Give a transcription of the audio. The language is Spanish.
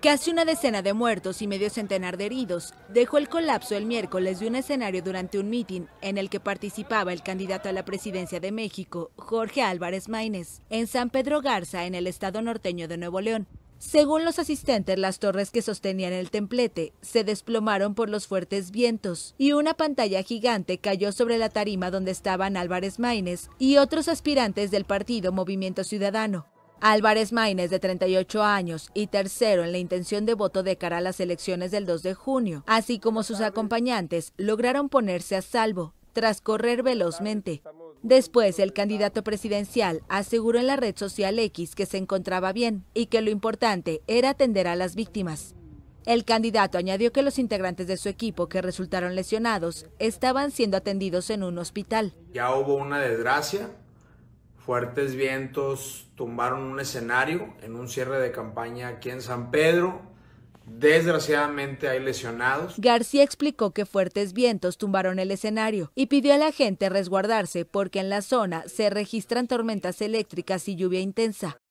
Casi una decena de muertos y medio centenar de heridos dejó el colapso el miércoles de un escenario durante un mitin en el que participaba el candidato a la presidencia de México, Jorge Álvarez Maínez, en San Pedro Garza, en el estado norteño de Nuevo León. Según los asistentes, las torres que sostenían el templete se desplomaron por los fuertes vientos y una pantalla gigante cayó sobre la tarima donde estaban Álvarez Maínez y otros aspirantes del partido Movimiento Ciudadano. Álvarez Maínez, de 38 años, y tercero en la intención de voto de cara a las elecciones del 2 de junio, así como sus acompañantes, lograron ponerse a salvo tras correr velozmente. Después, el candidato presidencial aseguró en la red social X que se encontraba bien y que lo importante era atender a las víctimas. El candidato añadió que los integrantes de su equipo que resultaron lesionados estaban siendo atendidos en un hospital. Ya hubo una desgracia, Fuertes vientos tumbaron un escenario en un cierre de campaña aquí en San Pedro. Desgraciadamente hay lesionados. García explicó que fuertes vientos tumbaron el escenario y pidió a la gente resguardarse porque en la zona se registran tormentas eléctricas y lluvia intensa.